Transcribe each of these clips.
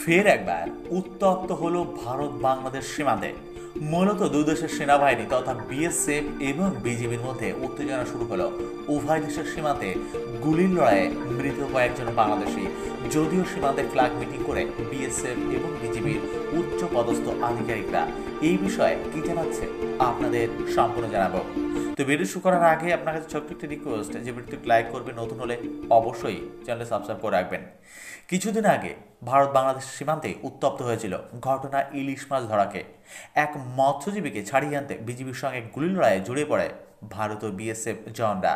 ফের একবার উত্তপ্ত হল ভারত বাংলাদেশ সীমান্তে মূলত দুই দেশের সেনাবাহিনী তথা বিএসএফ এবং বিজিবির মধ্যে উত্তেজনা শুরু হলো উভয় দেশের সীমান্তে গুলির লড়াইয়ে মৃত কয়েকজন বাংলাদেশি যদিও সীমান্তে ফ্ল্যাগ মিটিং করে বিএসএফ এবং বিজিবির উচ্চ পদস্থ আধিকারিকরা এই বিষয়ে কী জানাচ্ছে আপনাদের সম্পূর্ণ জানাবো তো ভিডিও শুরু করার আগে আপনার কাছে ছোট্ট একটি রিকোয়েস্ট যে ভিডিওটি লাইক করবে নতুন হলে অবশ্যই চ্যানেল সাবস্ক্রাইব করে রাখবেন কিছুদিন আগে ভারত বাংলাদেশ সীমান্তে উত্তপ্ত হয়েছিল ঘটনা ইলিশ মাছ ধরাকে এক মৎস্যজীবীকে ছাড়িয়ে আনতে বিজিবির সঙ্গে গুলি লড়াইয়ে জড়িয়ে পড়ে ভারত ও বিএসএফ জওয়ানরা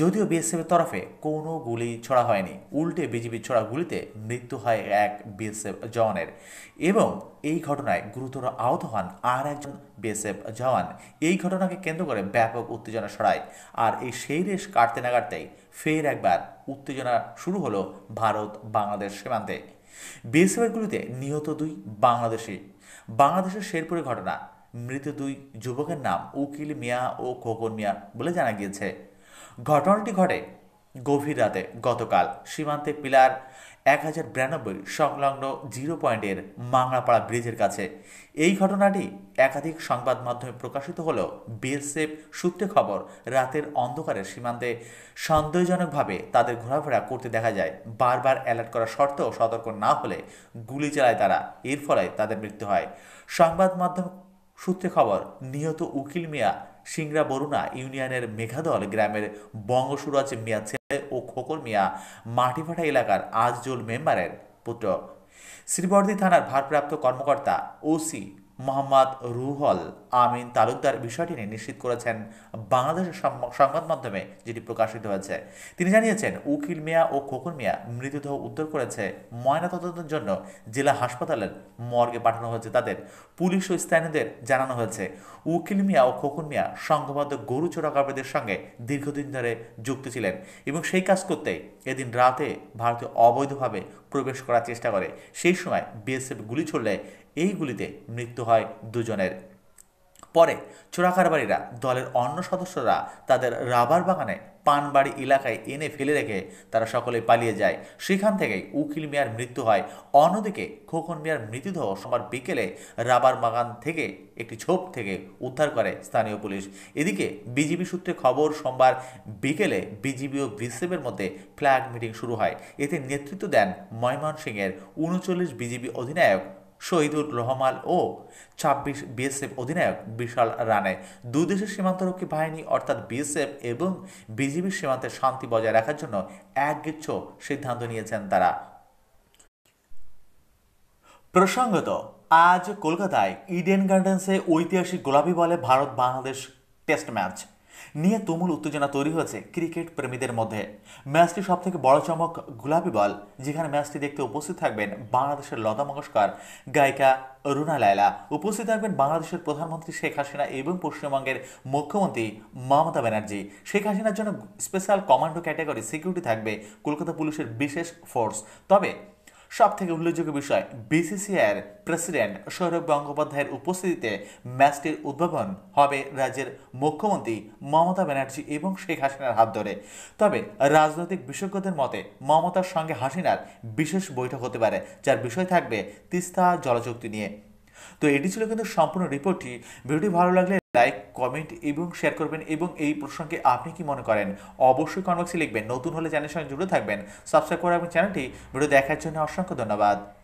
যদিও বিএসএফের তরফে কোনো গুলি ছড়া হয়নি উল্টে বিজেপির ছড়া গুলিতে মৃত্যু হয় এক বিএসএফ জওয়ানের এবং এই ঘটনায় গুরুতর আহত হন আর একজন বিএসএফ জওয়ান এই ঘটনাকে কেন্দ্র করে ব্যাপক উত্তেজনা ছড়ায় আর এই সেই রেশ কাটতে না কাটতেই ফের একবার উত্তেজনা শুরু হলো ভারত বাংলাদেশ সীমান্তে বিএসএফের গুলিতে নিহত দুই বাংলাদেশি বাংলাদেশের শেরপুরের ঘটনা মৃত দুই যুবকের নাম উকিল মিয়া ও খোকন মিয়া বলে জানা গিয়েছে ঘটনাটি ঘটে গভীর রাতে গতকাল সীমান্তে পিলার এক হাজার বিরানব্বই সংলগ্ন জিরো পয়েন্টের মাংলাপাড়া ব্রিজের কাছে এই ঘটনাটি একাধিক সংবাদ মাধ্যমে প্রকাশিত হলেও বিএসএফ সূত্রে খবর রাতের অন্ধকারে সীমান্তে সন্দেহজনকভাবে তাদের ঘোরাফেরা করতে দেখা যায় বারবার অ্যালার্ট করা সত্ত্বেও সতর্ক না হলে গুলি চালায় তারা এর ফলে তাদের মৃত্যু হয় সংবাদ মাধ্যম সূত্রে খবর নিহত উকিল মিয়া সিংরা বরুণা ইউনিয়নের মেঘাদল গ্রামের বঙ্গসুরাজ মিয়া ছেলে ও খোকর মিয়া মাটিফাটা এলাকার আজজুল মেম্বারের পুত্র শ্রীবর্দী থানার ভারপ্রাপ্ত কর্মকর্তা ওসি মোহাম্মদ রুহল আমিন তালুকদার বিষয়টি নিয়ে নিশ্চিত করেছেন বাংলাদেশের সংবাদ মাধ্যমে যেটি প্রকাশিত হয়েছে তিনি জানিয়েছেন উকিল মিয়া ও খোকন মিয়া মৃতদেহ উদ্ধার করেছে ময়নাতদন্তের জন্য জেলা হাসপাতালের মর্গে পাঠানো হয়েছে তাদের পুলিশ ও স্থানীয়দের জানানো হয়েছে উকিল মিয়া ও খোকন মিয়া সংঘবদ্ধ গরু চোরাকারবারীদের সঙ্গে দীর্ঘদিন ধরে যুক্ত ছিলেন এবং সেই কাজ করতে এদিন রাতে ভারতে অবৈধভাবে প্রবেশ করার চেষ্টা করে সেই সময় বিএসএফ গুলি ছড়লে এই গুলিতে মৃত্যু হয় দুজনের পরে চোরাকারবারীরা দলের অন্য সদস্যরা তাদের রাবার বাগানে পানবাড়ি এলাকায় এনে ফেলে রেখে তারা সকলে পালিয়ে যায় সেখান থেকেই উকিল মিয়ার মৃত্যু হয় অন্যদিকে খোকন মিয়ার মৃতদেহ সোমবার বিকেলে রাবার বাগান থেকে একটি ছোপ থেকে উদ্ধার করে স্থানীয় পুলিশ এদিকে বিজিবি সূত্রে খবর সোমবার বিকেলে বিজিবি ও বিসিএফের মধ্যে ফ্ল্যাগ মিটিং শুরু হয় এতে নেতৃত্ব দেন ময়মনসিংয়ের উনচল্লিশ বিজিবি অধিনায়ক শহীদুর রহমান ও ছাব্বিশ বিএসএফ অধিনায়ক বিশাল রানে দুই দেশের সীমান্তরক্ষী বাহিনী অর্থাৎ বিএসএফ এবং বিজিবির সীমান্তে শান্তি বজায় রাখার জন্য একগুচ্ছ সিদ্ধান্ত নিয়েছেন তারা প্রসঙ্গত আজ কলকাতায় ইডেন গার্ডেন্সে ঐতিহাসিক গোলাপি বলে ভারত বাংলাদেশ টেস্ট ম্যাচ নিয়ে তুমুল উত্তেজনা তৈরি হয়েছে ক্রিকেট প্রেমীদের মধ্যে ম্যাচটি সবথেকে বড় চমক গুলাবি বল যেখানে ম্যাচটি দেখতে উপস্থিত থাকবেন বাংলাদেশের লতা মঙ্গস্কর গায়িকা রুনা লায়লা উপস্থিত থাকবেন বাংলাদেশের প্রধানমন্ত্রী শেখ হাসিনা এবং পশ্চিমবঙ্গের মুখ্যমন্ত্রী মমতা ব্যানার্জি শেখ হাসিনার জন্য স্পেশাল কমান্ডো ক্যাটাগরি সিকিউরিটি থাকবে কলকাতা পুলিশের বিশেষ ফোর্স তবে সব থেকে উল্লেখযোগ্য বিষয় বিসিসিআইয়ের প্রেসিডেন্ট সৌরভ গঙ্গোপাধ্যায়ের উপস্থিতিতে ম্যাচটির উদ্ভাবন হবে রাজ্যের মুখ্যমন্ত্রী মমতা ব্যানার্জি এবং শেখ হাসিনার হাত ধরে তবে রাজনৈতিক বিশেষজ্ঞদের মতে মমতার সঙ্গে হাসিনার বিশেষ বৈঠক হতে পারে যার বিষয় থাকবে তিস্তা জলচুক্তি নিয়ে তো এটি ছিল কিন্তু সম্পূর্ণ রিপোর্টটি ভিডিওটি ভালো লাগলে কমেন্ট এবং শেয়ার করবেন এবং এই প্রসঙ্গে আপনি কি মনে করেন অবশ্যই কমেন্ট লিখবেন নতুন হলে চ্যানেলের সঙ্গে জুড়ে থাকবেন সাবস্ক্রাইব করা এবং চ্যানেলটি ভিডিও দেখার জন্য অসংখ্য ধন্যবাদ